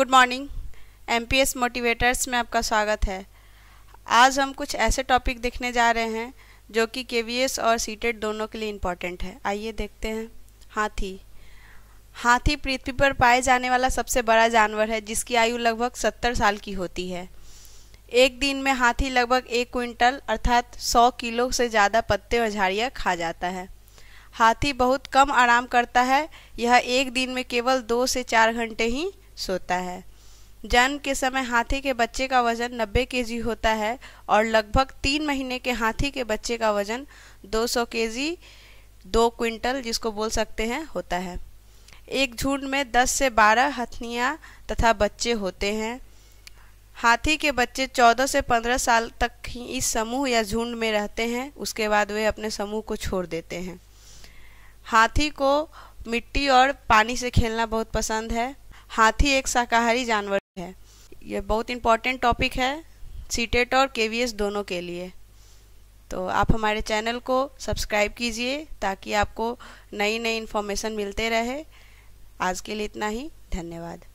good morning M P S motivators में आपका स्वागत है आज हम कुछ ऐसे टॉपिक देखने जा रहे हैं जो कि के वी एस और सीटेट दोनों के लिए इम्पॉर्टेंट है आइए देखते हैं हाथी हाथी पृथ्वी पर पाए जाने वाला सबसे बड़ा जानवर है जिसकी आयु लगभग सत्तर साल की होती है एक दिन में हाथी लगभग एक क्विंटल अर्थात सौ किलो से ज़्यादा पत्ते और झाड़ियाँ खा जाता है हाथी बहुत कम आराम करता है यह एक दिन में केवल दो से चार घंटे ही सोता है जन्म के समय हाथी के बच्चे का वजन 90 केजी होता है और लगभग तीन महीने के हाथी के बच्चे का वजन 200 केजी दो क्विंटल जिसको बोल सकते हैं होता है एक झुंड में 10 से 12 हथनियाँ तथा बच्चे होते हैं हाथी के बच्चे 14 से 15 साल तक ही इस समूह या झुंड में रहते हैं उसके बाद वे अपने समूह को छोड़ देते हैं हाथी को मिट्टी और पानी से खेलना बहुत पसंद है हाथी एक शाकाहारी जानवर है यह बहुत इंपॉर्टेंट टॉपिक है सीटेट e और के दोनों के लिए तो आप हमारे चैनल को सब्सक्राइब कीजिए ताकि आपको नई नई इन्फॉर्मेशन मिलते रहे आज के लिए इतना ही धन्यवाद